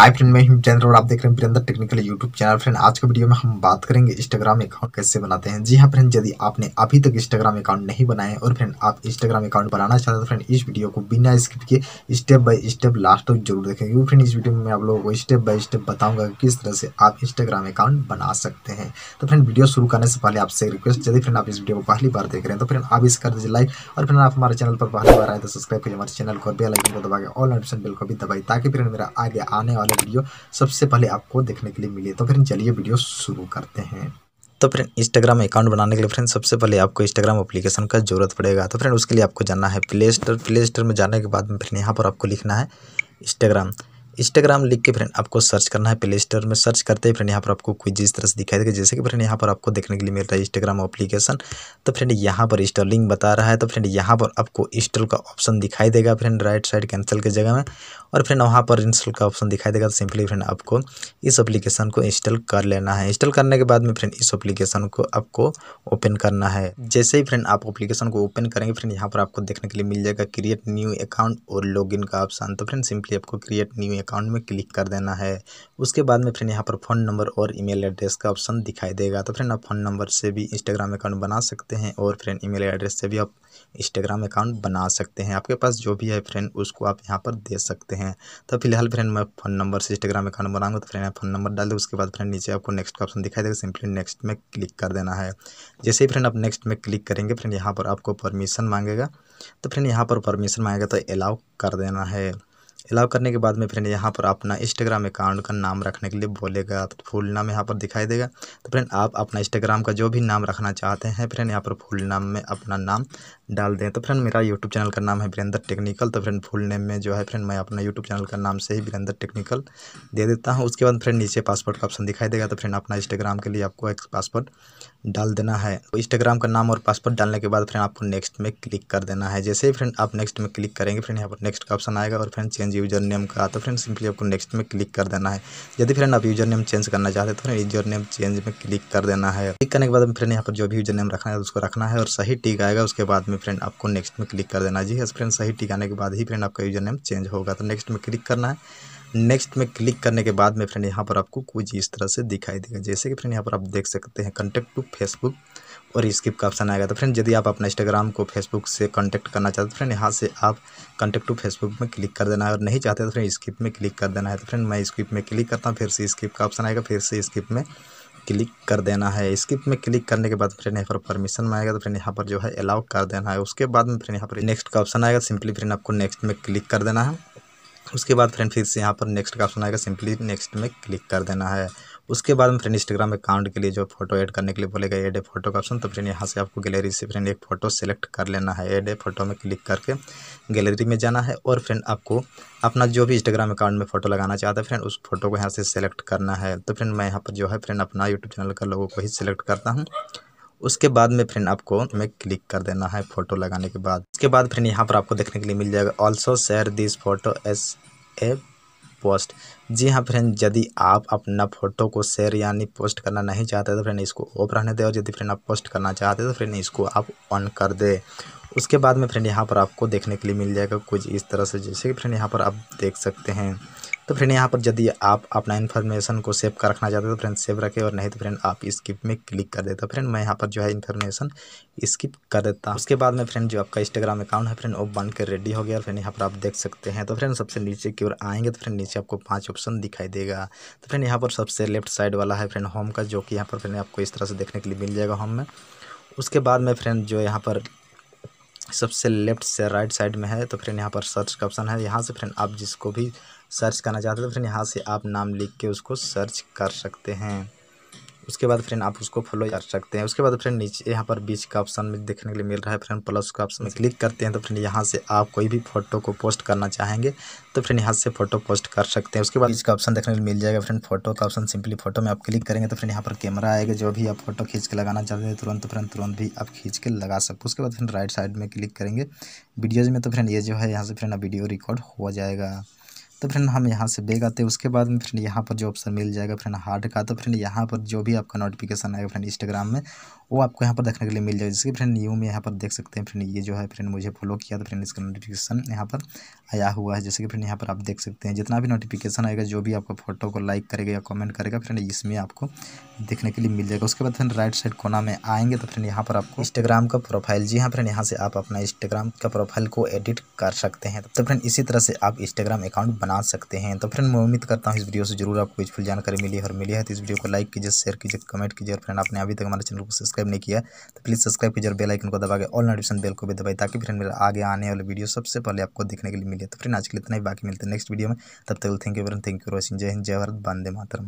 आई friend मैं हूं जयंत और आप देख रहे हैं Virendra technical YouTube channel friend आज के वीडियो में हम बात करेंगे इंस्टाग्राम अकाउंट कैसे बनाते हैं जी हाँ फ्रेंड यदि आपने अभी तक इंस्टाग्राम अकाउंट नहीं बनाए और फ्रेंड आप इंस्टाग्राम अकाउंट बनाना चाहते हैं तो फ्रेंड इस वीडियो को बिना स्किप किए स्टेप बाय स्टेप लास्ट तक जरूर देखें क्योंकि फ्रेंड इस वीडियो में मैं आप लोगों को स्टेप बाय स्टेप बताऊंगा किस तरह से आप इंस्टाग्राम अकाउंट बना सकते हैं तो फ्रेंड वीडियो शुरू करने से पहले आपसे रिक्वेस्ट यदि फ्रेंड आप इस वीडियो को पहली बार देख रहे हैं तो फ्रेंड आप इस कर दीजिए लाइक और फ्रेंड आप हमारे चैनल पर पहली बार आए तो सब्सक्राइब करिए हमारे चैनल को बेल आइकन को दबा ऑल नोटिफिकेशन बिल को भी दबाई ताकि फ्रेंड मेरा आगे आने वाले वाले वीडियो सबसे पहले आपको देखने के लिए मिले तो फिर चलिए वीडियो शुरू करते हैं तो फ्रेंड इंस्टाग्राम अकाउंट बनाने के लिए फ्रेंड सबसे पहले आपको इंस्टाग्राम एप्लीकेशन का जरूरत पड़ेगा तो फ्रेंड उसके लिए आपको जानना है प्ले स्टोर प्ले स्टोर में जाने के बाद में फिर यहाँ पर आपको लिखना है इंस्टाग्राम इंस्टाग्राम लिख के फ्रेंड आपको सर्च करना है प्ले स्टोर में सर्च करते ही फ्रेंड यहाँ पर आपको कोई जिस तरह से दिखाई देगा जैसे कि फ्रेंड यहाँ पर आपको देखने के लिए मिल रहा है इंस्टाग्राम एप्लीकेशन तो फ्रेंड यहाँ पर इंस्टॉलिंग बता रहा है तो फ्रेंड यहाँ पर आपको इंस्टॉल का ऑप्शन दिखाई देगा फ्रेंड राइट साइड कैंसिल की जगह में और फ्रेंड वहाँ पर इंस्टॉल का ऑप्शन दिखाई देगा तो सिंपली फ्रेंड आपको इस एप्लीकेशन को इंस्टॉल कर लेना है इंस्टॉल करने के बाद में फ्रेंड इस एप्लीकेशन को आपको ओपन करना है जैसे ही फ्रेंड आप एप्लीकेशन को ओपन करेंगे फ्रेंड यहाँ पर आपको देखने के लिए मिल जाएगा क्रिएट न्यू अकाउंट और लॉग का ऑप्शन तो फ्रेंड सिंपली आपको क्रिएट न्यू अकाउंट में क्लिक कर देना है उसके बाद में फ्रेंड यहाँ पर फ़ोन नंबर और ईमेल एड्रेस का ऑप्शन दिखाई देगा तो फ्रेंड आप फ़ोन नंबर से भी इंस्टाग्राम अकाउंट बना सकते हैं और फ्रेंड ईमेल एड्रेस से भी आप इंस्टाग्राम अकाउंट बना सकते हैं आपके पास जो भी है फ्रेंड उसको आप यहाँ पर दे सकते हैं हैं तो फिलहाल फ्रेंड मैं फोन नंबर से इंस्टाग्राम अकाउंट बनाऊंगा तो फ्रेंड मैं फोन नंबर डाल दूँ उसके बाद फ्रेंड नीचे आपको नेक्स्ट का ऑप्शन दिखाई देगा सिंपली नेक्स्ट में क्लिक कर देना है जैसे ही फ्रेंड आप नेक्स्ट में क्लिक करेंगे फ्रेंड यहाँ पर आपको परमिशन मांगेगा तो फ्रेंड यहाँ पर परमिशन मांगेगा तो अलाउ कर देना है अलाउ करने के बाद में फ्रेंड यहाँ पर अपना इंस्टाग्राम अकाउंट का नाम रखने के लिए बोलेगा तो फुल नाम यहाँ पर दिखाई देगा तो फ्रेंड आप अपना इंस्टाग्राम का जो भी नाम रखना चाहते हैं फ्रेंड यहाँ पर फुल नाम में अपना नाम डाल दें तो फ्रेंड मेरा यूट्यूब चैनल का नाम है वीरेंद्र टेक्निकल तो फ्रेंड फुल नेम में जो है फ्रेंड मैं अपना यूट्यूब चैनल का नाम से ही वीरेंद्र टेक्निकल दे देता हूँ उसके बाद फ्रेंड नीचे पासपोर्ट का ऑप्शन दिखाई देगा तो फ्रेंड अपना इंस्टाग्राम के लिए आपको एक पासपोर्ट डाल देना है तो इंस्टाग्राम का नाम और पासपोर्ट डालने के बाद फ्रेंड आपको नेक्स्ट में क्लिक कर देना है जैसे ही फ्रेंड आप नेक्स्ट में क्लिक करेंगे फ्रेंड यहाँ पर नेक्स्ट का ऑप्शन आएगा और फ्रेंड चेंज यूजर नेम का तो फ्रेंड सिंपली आपको नेक्स्ट में क्लिक कर देना है यदि फ्रेंड आप यूजर नेम चेंज करना चाहते तो फ्रेंड यूजर नेम चेंज में क्लिक कर देना है क्लिक करने के बाद फ्रेंड यहाँ पर जो भी यूजर नेम रखना है उसको रखना है और सही टिक आएगा उसके बाद में में फ्रेंड आपको नेक्स्ट में क्लिक कर देना जी यस फ्रेंड सही टिकाने के बाद ही फ्रेंड आपका यूजर नेम चेंज होगा तो नेक्स्ट में क्लिक करना है नेक्स्ट में क्लिक करने के बाद में फ्रेंड यहाँ पर आपको कुछ इस तरह से दिखाई देगा जैसे कि फ्रेंड यहाँ पर आप देख सकते हैं कंटेक्ट टू फेसबुक और स्किप का ऑप्शन आएगा तो फ्रेंड यदि आप अपना इंस्टाग्राम को फेसबुक से कॉन्टैक्ट करना चाहते तो फ्रेंड यहाँ से आप कंटेक्ट टू फेसबुक में क्लिक कर देना है और नहीं चाहते तो फ्रेंड स्किप में क्लिक कर देना है तो फ्रेंड मैं स्किप में क्लिक करता हूँ फिर से स्किप का ऑप्शन आएगा फिर से स्किप में क्लिक कर देना है स्किप में क्लिक करने के बाद फिर यहाँ पर परमिशन में आएगा तो फ्रेंड यहाँ पर जो है अलाउ कर देना है उसके बाद में फिर यहाँ पर नेक्स्ट का ऑप्शन आएगा सिंपली फिर आपको नेक्स्ट में क्लिक कर देना है उसके बाद फ्रेंड फिर से यहाँ पर नेक्स्ट का ऑप्शन आएगा सिंपली नेक्स्ट में क्लिक कर देना है उसके बाद में फ्रेंड इंस्टाग्राम अकाउंट के लिए जो फोटो ऐड करने के लिए बोलेगा एड ए फोटो का ऑप्शन तो फ्रेंड यहाँ से आपको गैलरी से फ्रेंड एक फोटो सेलेक्ट कर लेना है एड ए फोटो में क्लिक करके गैलरी में जाना है और फ्रेंड आपको अपना जो भी इंस्टाग्राम अकाउंट में फोटो लगाना चाहता है फ्रेंड उस फोटो को यहाँ से सेलेक्ट करना है तो फ्रेंड मैं यहाँ पर जो है फ्रेंड अपना यूट्यूब चैनल का लोगों को ही सिलेक्ट करता हूँ उसके बाद में फ्रेंड आपको मैं क्लिक कर देना है फोटो लगाने के बाद उसके बाद फ्रेंड यहाँ पर आपको देखने के लिए मिल जाएगा also share this photo as a post जी हाँ फ्रेंड यदि आप अपना फोटो को शेयर यानी पोस्ट करना नहीं चाहते तो फ्रेंड इसको ऑफ रहने दें और यदि फ्रेंड आप पोस्ट करना चाहते तो फ्रेंड इसको आप ऑन कर दें उसके बाद में फ्रेंड यहाँ पर आपको देखने के लिए मिल जाएगा कुछ इस तरह से जैसे कि फ्रेंड यहाँ पर आप देख सकते हैं तो फ्रेंड यहाँ पर यदि आप अपना इन्फॉर्मेशन को सेव कर रखना चाहते हो तो फ्रेंड सेव रखें और नहीं तो फ्रेंड आप स्किप में क्लिक कर देते हो फ्रेंड मैं यहाँ पर जो है इन्फॉर्मेशन स्किप कर देता हूँ उसके बाद में फ्रेंड जो आपका इंस्टाग्राम अकाउंट है फ्रेंड वो बन कर रेडी हो गया और फ्रेंड यहाँ पर आप देख सकते हैं तो फ्रेंड सबसे नीचे की ओर आएंगे तो फ्रेंड नीचे आपको पाँच ऑप्शन दिखाई देगा तो फ्रेंड यहाँ पर सबसे लेफ्ट साइड वाला है फ्रेंड होम का जो कि यहाँ पर फ्रेंड आपको इस तरह से देखने के लिए मिल जाएगा होम में उसके बाद में फ्रेंड जो यहाँ पर सबसे लेफ्ट से राइट साइड में है तो फ्रेंड यहाँ पर सर्च का ऑप्शन है यहाँ से फ्रेंड आप जिसको भी सर्च करना चाहते हो तो फिर यहाँ से आप नाम लिख के उसको सर्च कर सकते हैं उसके बाद फ्रेंड आप उसको फॉलो कर सकते हैं उसके बाद फ्रेंड नीचे यहाँ पर बीच का ऑप्शन में देखने के लिए मिल रहा है फ्रेंड प्लस का ऑप्शन में क्लिक करते हैं तो फ्रेंड यहाँ से आप कोई भी फोटो को पोस्ट करना चाहेंगे तो फ्रेंड यहाँ से फोटो पोस्ट कर सकते हैं उसके बाद इसका ऑप्शन देखने को मिल जाएगा फ्रेंड फोटो का ऑप्शन सिंपली फोटो में आप क्लिक करेंगे तो फ्रेंड यहाँ पर कैमरा आएगा जो भी आप फोटो खींच के लगाना चाहते हैं तुरंत फ्रेंड तुरंत भी आप खींच के लगा सकते उसके बाद फ्रेंड राइट साइड में क्लिक करेंगे वीडियोज़ में तो फ्रेंड ये जो है यहाँ से फ्रेंड वीडियो रिकॉर्ड हो जाएगा तो फ्रेंड हम यहाँ से बैग आते हैं उसके बाद में फ्रेंड यहाँ पर जो ऑप्शन मिल जाएगा फ्रेंड हार्ड का तो फ्रेंड यहाँ पर जो भी आपका नोटिफिकेशन आएगा फ्रेंड इंस्टाग्राम में वो आपको यहाँ पर देखने के लिए मिल जाएगा जैसे फ्रेंड न्यू में यहाँ पर देख सकते हैं फ्रेंड ये जो है फ्रेंड मुझे फॉलो किया तो फ्रेंड इसका नोटिफिकेशन यहाँ पर आया हुआ है जैसे कि फ्रेंड यहाँ पर आप देख सकते हैं जितना भी नोटिफिकेशन आएगा जो भी आपको फोटो को लाइक करेगा या कॉमेंट करेगा फ्रेंड इसमें आपको देखने के लिए मिल जाएगा उसके बाद फ्रेंड राइट साइड कोना में आएंगे तो फ्रेंड यहाँ पर आपको इंस्टाग्राम का प्रोफाइल जी हाँ फ्रेंड यहाँ से आप अपना इंस्टाग्राम का प्रोफाइल को एडिट कर सकते हैं तो फ्रेंड इसी तरह से आप इंस्टाग्राम अकाउंट बना सकते हैं तो फ्रेंड मैं उम्मीद करता हूँ इस वीडियो से जरूर आपको यूजफुल जानकारी मिली और मिली है तो इस वीडियो को लाइक कीजिए शेयर कीजिए कमेंट कीजिए और फ्रेंड आपने अभी तक हमारे चैनल को सब्सक्राइब नहीं किया तो प्लीज़ सब्सक्राइब कीजिए और बेलाइकन को दबा के ऑल नोटिफिकेशन बेल को भी दबाई ताकि फ्रेंड मेरा आगे आने वाले वीडियो सबसे पहले आपको देखने के लिए मिले तो फ्रेंड आज के लिए इतना ही बाकी मिलते हैं नेक्स्ट वीडियो में तब तक thank you friend thank you Roshan जय हिंद जय भारत वंदे मातरम